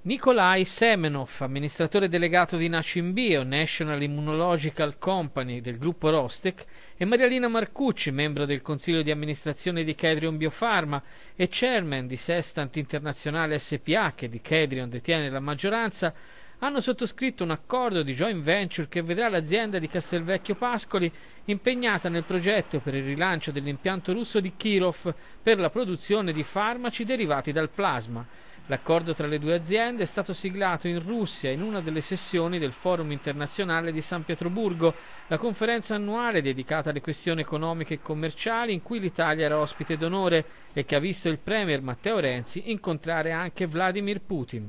Nikolai Semenov, amministratore delegato di Nacimbio, National Immunological Company del gruppo Rostec, e Marialina Marcucci, membro del consiglio di amministrazione di Kedrion Biopharma e chairman di Sestant Internazionale SPA, che di Kedrion detiene la maggioranza, hanno sottoscritto un accordo di joint venture che vedrà l'azienda di Castelvecchio Pascoli impegnata nel progetto per il rilancio dell'impianto russo di Kirov per la produzione di farmaci derivati dal plasma L'accordo tra le due aziende è stato siglato in Russia in una delle sessioni del Forum internazionale di San Pietroburgo, la conferenza annuale dedicata alle questioni economiche e commerciali in cui l'Italia era ospite d'onore e che ha visto il Premier Matteo Renzi incontrare anche Vladimir Putin.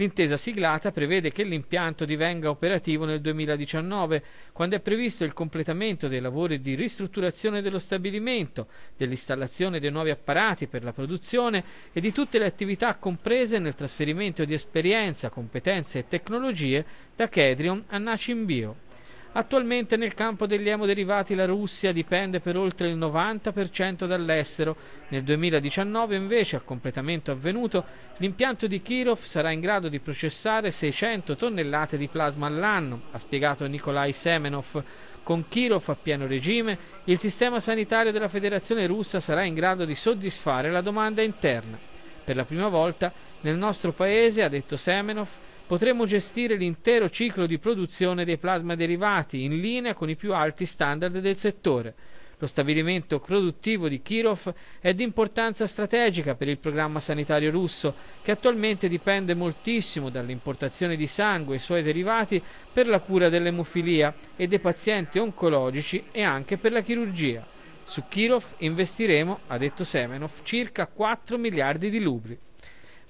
L'intesa siglata prevede che l'impianto divenga operativo nel 2019, quando è previsto il completamento dei lavori di ristrutturazione dello stabilimento, dell'installazione dei nuovi apparati per la produzione e di tutte le attività comprese nel trasferimento di esperienza, competenze e tecnologie da Kedrion a Nacimbio. Attualmente nel campo degli emoderivati la Russia dipende per oltre il 90% dall'estero. Nel 2019 invece, a completamento avvenuto, l'impianto di Kirov sarà in grado di processare 600 tonnellate di plasma all'anno, ha spiegato Nikolai Semenov. Con Kirov a pieno regime, il sistema sanitario della Federazione russa sarà in grado di soddisfare la domanda interna. Per la prima volta nel nostro paese, ha detto Semenov, potremo gestire l'intero ciclo di produzione dei plasma derivati in linea con i più alti standard del settore. Lo stabilimento produttivo di Kirov è di importanza strategica per il programma sanitario russo, che attualmente dipende moltissimo dall'importazione di sangue e suoi derivati per la cura dell'emofilia e dei pazienti oncologici e anche per la chirurgia. Su Kirov investiremo, ha detto Semenov, circa 4 miliardi di lubri.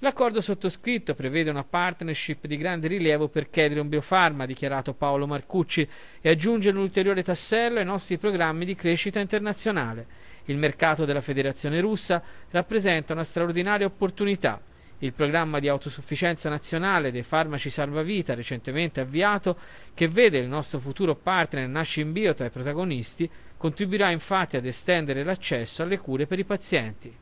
L'accordo sottoscritto prevede una partnership di grande rilievo per Kedrion Biofarma, dichiarato Paolo Marcucci, e aggiunge un ulteriore tassello ai nostri programmi di crescita internazionale. Il mercato della Federazione russa rappresenta una straordinaria opportunità. Il programma di autosufficienza nazionale dei farmaci salvavita recentemente avviato, che vede il nostro futuro partner Bio tra i protagonisti, contribuirà infatti ad estendere l'accesso alle cure per i pazienti.